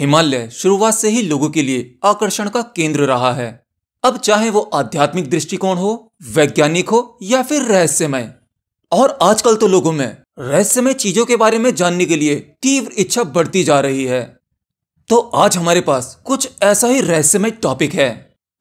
हिमालय शुरुआत से ही लोगों के लिए आकर्षण का केंद्र रहा है अब चाहे वो आध्यात्मिक दृष्टिकोण हो वैज्ञानिक हो या फिर रहस्यमय और आजकल तो लोगों में रहस्यमय चीजों के बारे में जानने के लिए तीव्र इच्छा बढ़ती जा रही है तो आज हमारे पास कुछ ऐसा ही रहस्यमय टॉपिक है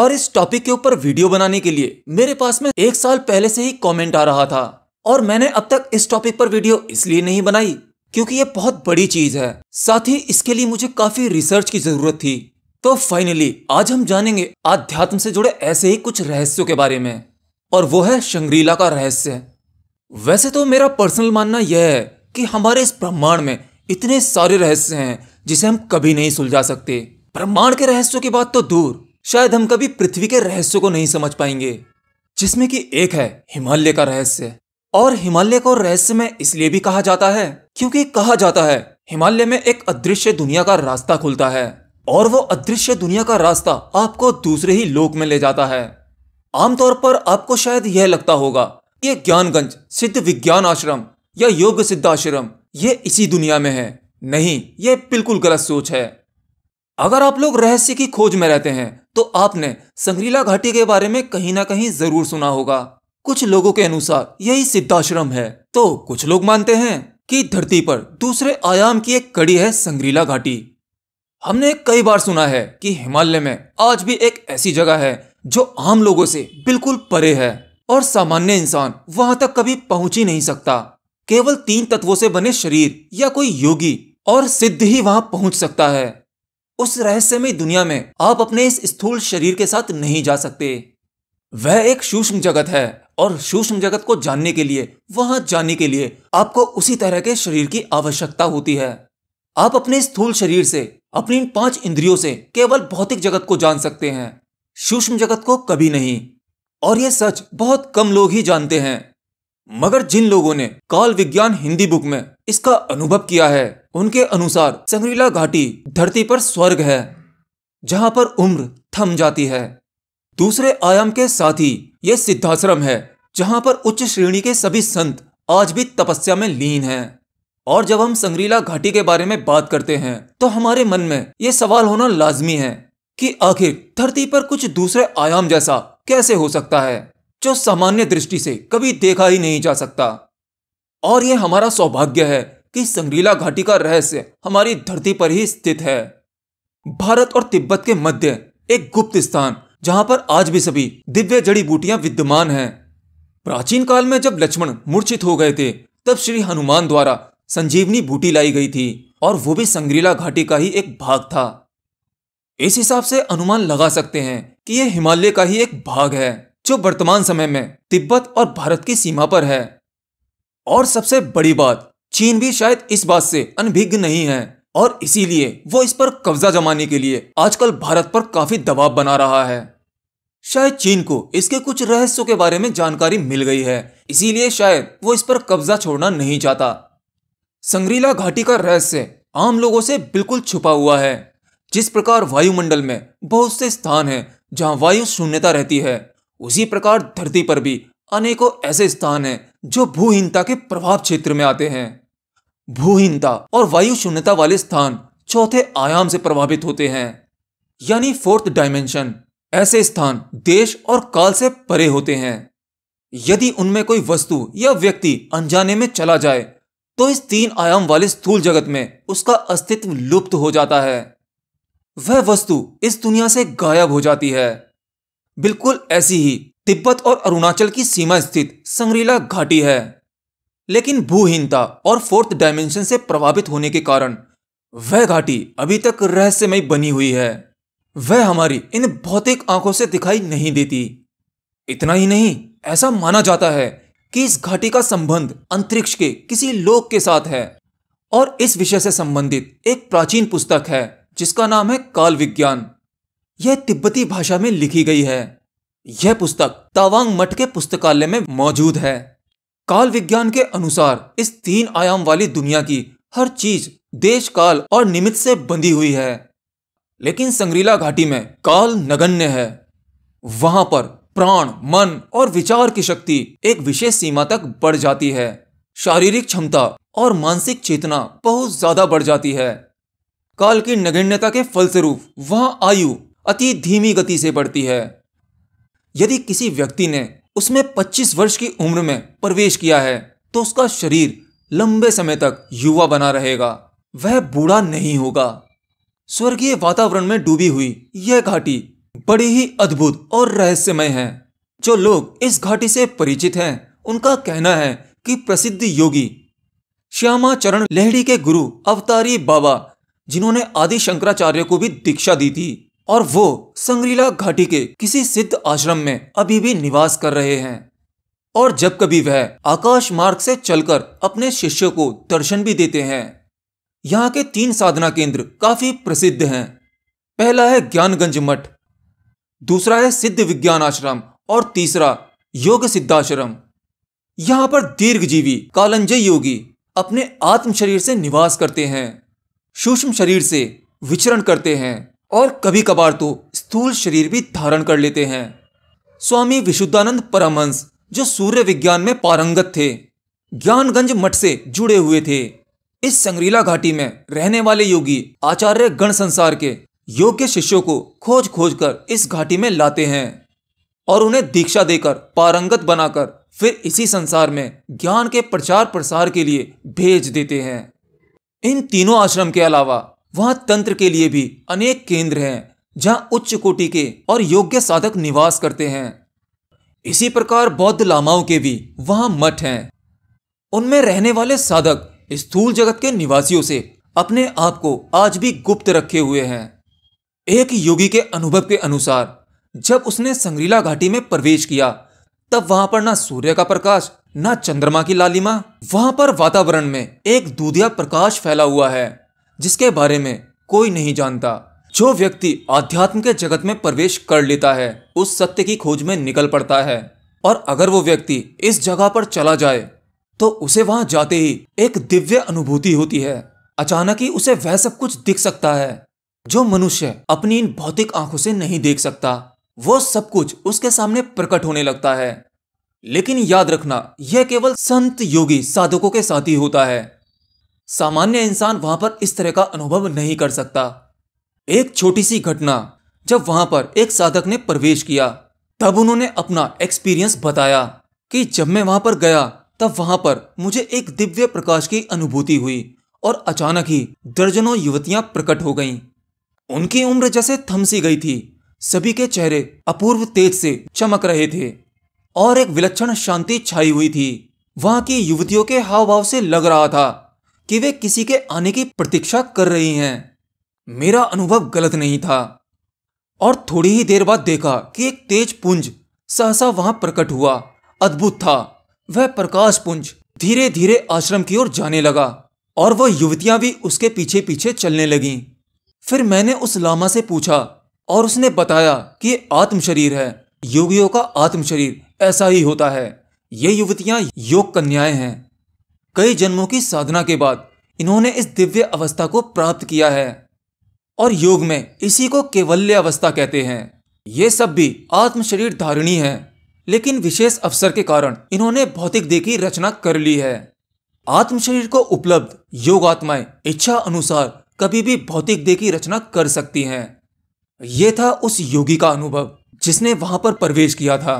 और इस टॉपिक के ऊपर वीडियो बनाने के लिए मेरे पास में एक साल पहले से ही कमेंट आ रहा था और मैंने अब तक इस टॉपिक पर वीडियो इसलिए नहीं बनाई क्योंकि ये बहुत बड़ी चीज है साथ ही इसके लिए मुझे काफी रिसर्च की जरूरत थी तो फाइनली आज हम जानेंगे आध्यात्म से जुड़े ऐसे ही कुछ रहस्यों के बारे में और वो है शंग्रीला का रहस्य वैसे तो मेरा पर्सनल मानना यह है कि हमारे इस ब्रह्मांड में इतने सारे रहस्य हैं जिसे हम कभी नहीं सुलझा सकते ब्रह्मांड के रहस्यों की बात तो दूर शायद हम कभी पृथ्वी के रहस्यों को नहीं समझ पाएंगे जिसमें कि एक है हिमालय का रहस्य और हिमालय को रहस्य में इसलिए भी कहा जाता है क्योंकि कहा जाता है हिमालय में एक अदृश्य दुनिया का रास्ता खुलता है और वो अदृश्य दुनिया का रास्ता आपको दूसरे ही लोक में ले जाता है आमतौर पर आपको शायद यह लगता होगा ये ज्ञानगंज सिद्ध विज्ञान आश्रम या योग सिद्ध आश्रम ये इसी दुनिया में है नहीं ये बिल्कुल गलत सोच है अगर आप लोग रहस्य की खोज में रहते हैं तो आपने संग्रीला घाटी के बारे में कहीं ना कहीं जरूर सुना होगा कुछ लोगों के अनुसार यही सिद्धाश्रम है तो कुछ लोग मानते हैं कि धरती पर दूसरे आयाम की एक कड़ी है संग्रीला घाटी हमने कई बार सुना है कि हिमालय में आज भी एक ऐसी जगह है जो आम लोगों से बिल्कुल परे है और सामान्य इंसान वहां तक कभी पहुंच ही नहीं सकता केवल तीन तत्वों से बने शरीर या कोई योगी और सिद्ध ही वहां पहुंच सकता है उस रहस्यमय दुनिया में आप अपने इस स्थूल शरीर के साथ नहीं जा सकते वह एक सूक्ष्म जगत है और सूक्ष्म जगत को जानने के लिए वहां जाने के लिए आपको उसी तरह के शरीर की आवश्यकता होती है आप अपने स्थूल शरीर से अपनी इन पांच इंद्रियों से केवल भौतिक जगत को जान सकते हैं सूक्ष्म जगत को कभी नहीं और यह सच बहुत कम लोग ही जानते हैं मगर जिन लोगों ने काल विज्ञान हिंदी बुक में इसका अनुभव किया है उनके अनुसार संग्रीला घाटी धरती पर स्वर्ग है जहां पर उम्र थम जाती है दूसरे आयाम के साथ ही यह सिद्धाश्रम है जहां पर उच्च श्रेणी के सभी संत आज भी तपस्या में लीन हैं और जब हम संग्रीला घाटी के बारे में बात करते हैं तो हमारे मन में ये सवाल होना लाजमी है कि आखिर धरती पर कुछ दूसरे आयाम जैसा कैसे हो सकता है जो सामान्य दृष्टि से कभी देखा ही नहीं जा सकता और ये हमारा सौभाग्य है कि संग्रीला घाटी का रहस्य हमारी धरती पर ही स्थित है भारत और तिब्बत के मध्य एक गुप्त स्थान जहां पर आज भी सभी दिव्य जड़ी बूटियां विद्यमान हैं प्राचीन काल में जब लक्ष्मण मूर्छित हो गए थे तब श्री हनुमान द्वारा संजीवनी बूटी लाई गई थी और वो भी संग्रीला घाटी का ही एक भाग था इस हिसाब से अनुमान लगा सकते हैं कि यह हिमालय का ही एक भाग है जो वर्तमान समय में तिब्बत और भारत की सीमा पर है और सबसे बड़ी बात चीन भी शायद इस बात से अनभिज्ञ नहीं है और इसीलिए वो इस पर कब्जा जमाने के लिए आजकल भारत पर काफी दबाव बना रहा है शायद चीन को इसके कुछ रहस्यों के बारे में जानकारी मिल गई है इसीलिए शायद वो इस पर कब्जा छोड़ना नहीं चाहता संग्रीला घाटी का रहस्य आम लोगों से बिल्कुल छुपा हुआ है जिस प्रकार वायुमंडल में बहुत से स्थान हैं जहां वायु शून्यता रहती है उसी प्रकार धरती पर भी अनेकों ऐसे स्थान हैं जो भूहीनता के प्रभाव क्षेत्र में आते हैं भूहीनता और वायु शून्यता वाले स्थान चौथे आयाम से प्रभावित होते हैं यानी फोर्थ डायमेंशन ऐसे स्थान देश और काल से परे होते हैं यदि उनमें कोई वस्तु या व्यक्ति अनजाने में चला जाए तो इस तीन आयाम वाले स्थूल जगत में उसका अस्तित्व लुप्त हो जाता है वह वस्तु इस दुनिया से गायब हो जाती है बिल्कुल ऐसी ही तिब्बत और अरुणाचल की सीमा स्थित संग्रीला घाटी है लेकिन भूहीनता और फोर्थ डायमेंशन से प्रभावित होने के कारण वह घाटी अभी तक रहस्यमय बनी हुई है वह हमारी इन भौतिक आंखों से दिखाई नहीं देती इतना ही नहीं ऐसा माना जाता है कि इस घाटी का संबंध अंतरिक्ष के किसी लोक के साथ है और इस विषय से संबंधित एक प्राचीन पुस्तक है जिसका नाम है काल विज्ञान यह तिब्बती भाषा में लिखी गई है यह पुस्तक तावांग मठ के पुस्तकालय में मौजूद है काल विज्ञान के अनुसार इस तीन आयाम वाली दुनिया की हर चीज देश काल और निमित्त से बंधी हुई है लेकिन संग्रीला घाटी में काल नगण्य है वहां पर प्राण मन और विचार की शक्ति एक विशेष सीमा तक बढ़ जाती है शारीरिक क्षमता और मानसिक चेतना बहुत ज्यादा बढ़ जाती है काल की नगण्यता के फलस्वरूप वह आयु अति धीमी गति से बढ़ती है यदि किसी व्यक्ति ने उसमें 25 वर्ष की उम्र में प्रवेश किया है तो उसका शरीर लंबे समय तक युवा बना रहेगा वह बूढ़ा नहीं होगा स्वर्गीय वातावरण में डूबी हुई यह घाटी बड़ी ही अद्भुत और रहस्यमय है जो लोग इस घाटी से परिचित हैं उनका कहना है कि प्रसिद्ध योगी श्यामा चरण लेहड़ी के गुरु अवतारी बाबा जिन्होंने आदि शंकराचार्य को भी दीक्षा दी थी और वो संग्रीला घाटी के किसी सिद्ध आश्रम में अभी भी निवास कर रहे हैं और जब कभी वह आकाश मार्ग से चलकर अपने शिष्यों को दर्शन भी देते हैं यहाँ के तीन साधना केंद्र काफी प्रसिद्ध हैं पहला है ज्ञानगंज मठ दूसरा है सिद्ध विज्ञान आश्रम और तीसरा योग सिद्धाश्रम यहाँ पर दीर्घजीवी कालंजय योगी अपने आत्म शरीर से निवास करते हैं सूक्ष्म शरीर से विचरण करते हैं और कभी कभार तो स्थूल शरीर भी धारण कर लेते हैं स्वामी विशुद्धानंद परमहंस जो सूर्य विज्ञान में पारंगत थे ज्ञानगंज मठ से जुड़े हुए थे इस संग्रीला घाटी में रहने वाले योगी आचार्य गण संसार के योग के शिष्यों को खोज खोज कर इस घाटी में लाते हैं और उन्हें दीक्षा देकर पारंगत बनाकर फिर इसी संसार में ज्ञान के प्रचार प्रसार के लिए भेज देते हैं इन तीनों आश्रम के अलावा वहां तंत्र के लिए भी अनेक केंद्र हैं जहां उच्च कोटि के और योग्य साधक निवास करते हैं इसी प्रकार बौद्ध लामाओं के भी वहां मठ हैं उनमें रहने वाले साधक स्थूल जगत के निवासियों से अपने आप को आज भी गुप्त रखे हुए हैं एक योगी के अनुभव के अनुसार जब उसने संग्रीला घाटी में प्रवेश किया तब वहां पर ना सूर्य का प्रकाश ना चंद्रमा की लालिमा वहां पर वातावरण में एक दूधिया प्रकाश फैला हुआ है जिसके बारे में कोई नहीं जानता जो व्यक्ति आध्यात्म के जगत में प्रवेश कर लेता है उस सत्य की खोज में निकल पड़ता है और अगर वो व्यक्ति इस जगह पर चला जाए तो उसे वहां जाते ही एक दिव्य अनुभूति होती है अचानक ही उसे वह सब कुछ दिख सकता है जो मनुष्य अपनी इन भौतिक आंखों से नहीं देख सकता वो सब कुछ उसके सामने प्रकट होने लगता है लेकिन याद रखना यह केवल संत योगी साधकों के साथ ही होता है सामान्य इंसान वहां पर इस तरह का अनुभव नहीं कर सकता एक छोटी सी घटना जब वहां पर एक साधक ने प्रवेश किया तब उन्होंने अपना एक्सपीरियंस बताया कि जब मैं वहां पर गया तब वहां पर मुझे एक दिव्य प्रकाश की अनुभूति हुई और अचानक ही दर्जनों युवतियां प्रकट हो गईं। उनकी उम्र जैसे थमसी गई थी सभी के चेहरे अपूर्व तेज से चमक रहे थे और एक विलक्षण शांति छाई हुई थी वहां की युवतियों के हाव भाव से लग रहा था कि वे किसी के आने की प्रतीक्षा कर रही हैं मेरा अनुभव गलत नहीं था और थोड़ी ही देर बाद देखा कि एक तेज पुंज सहसा वहां प्रकट हुआ अद्भुत था वह प्रकाश पुंज धीरे धीरे आश्रम की ओर जाने लगा और वह युवतियां भी उसके पीछे पीछे चलने लगीं फिर मैंने उस लामा से पूछा और उसने बताया कि ये आत्म शरीर है योगियों का आत्म शरीर ऐसा ही होता है ये युवतियां योग कन्याएं हैं कई जन्मों की साधना के बाद इन्होंने इस दिव्य अवस्था को प्राप्त किया है और योग में इसी को केवल्य अवस्था कहते हैं ये सब भी आत्म शरीर धारिणी है लेकिन विशेष अवसर के कारण इन्होंने भौतिक देह की रचना कर ली है आत्म शरीर को उपलब्ध योग आत्माएं इच्छा अनुसार कभी भी भौतिक देह की रचना कर सकती हैं यह था उस योगी का अनुभव जिसने वहां पर प्रवेश किया था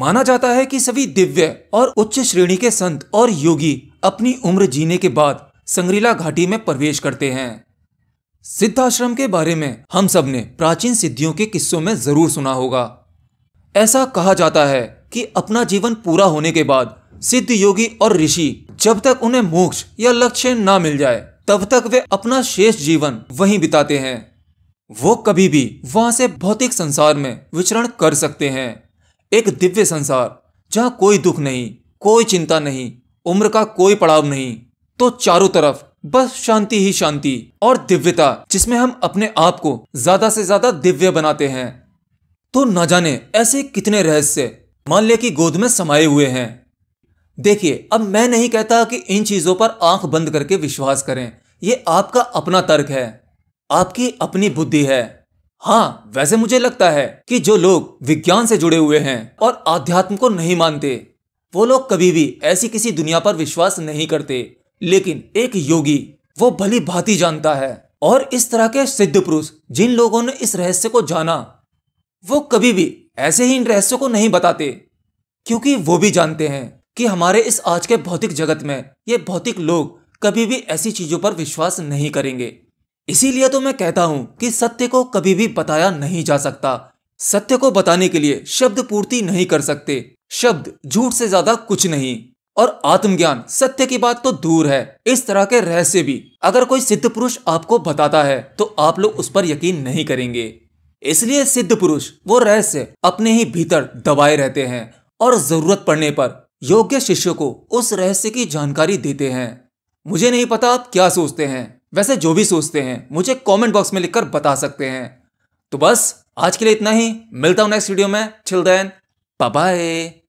माना जाता है कि सभी दिव्य और उच्च श्रेणी के संत और योगी अपनी उम्र जीने के बाद संग्रीला घाटी में प्रवेश करते हैं सिद्धाश्रम के बारे में हम सब ने प्राचीन सिद्धियों के किस्सों में जरूर सुना होगा ऐसा कहा जाता है कि अपना जीवन पूरा होने के बाद सिद्ध योगी और ऋषि जब तक उन्हें मोक्ष या लक्ष्य ना मिल जाए तब तक वे अपना शेष जीवन वहीं बिताते हैं वो कभी भी वहां से भौतिक संसार में विचरण कर सकते हैं एक दिव्य संसार जहाँ कोई दुख नहीं कोई चिंता नहीं उम्र का कोई पड़ाव नहीं तो चारों तरफ बस शांति ही शांति और दिव्यता जिसमें हम अपने आप को ज्यादा से ज्यादा दिव्य बनाते हैं तो न जाने ऐसे कितने रहस्य माल्य की गोद में समाये हुए हैं देखिए अब मैं नहीं कहता कि इन चीज़ों पर आंख बंद करके विश्वास करें यह आपका अपना तर्क है आपकी अपनी बुद्धि है हाँ वैसे मुझे लगता है कि जो लोग विज्ञान से जुड़े हुए हैं और आध्यात्म को नहीं मानते वो लोग कभी भी ऐसी किसी दुनिया पर विश्वास नहीं करते लेकिन एक योगी वो भली भांति जानता है और इस तरह के सिद्ध पुरुष जिन लोगों ने इस रहस्य को जाना वो कभी भी ऐसे ही इन रहस्यों को नहीं बताते क्योंकि वो भी जानते हैं कि हमारे इस आज के भौतिक जगत में ये भौतिक लोग कभी भी ऐसी चीजों पर विश्वास नहीं करेंगे इसीलिए तो मैं कहता हूं कि सत्य को कभी भी बताया नहीं जा सकता सत्य को बताने के लिए शब्द पूर्ति नहीं कर सकते शब्द झूठ से ज्यादा कुछ नहीं और आत्मज्ञान सत्य की बात तो दूर है इस तरह के रहस्य भी अगर कोई सिद्ध पुरुष आपको बताता है तो आप लोग उस पर यकीन नहीं करेंगे इसलिए सिद्ध पुरुष वो रहस्य अपने ही भीतर दबाए रहते हैं और जरूरत पड़ने पर योग्य शिष्य को उस रहस्य की जानकारी देते हैं मुझे नहीं पता आप क्या सोचते हैं वैसे जो भी सोचते हैं मुझे कमेंट बॉक्स में लिखकर बता सकते हैं तो बस आज के लिए इतना ही मिलता हूं नेक्स्ट वीडियो में चिल देन बाय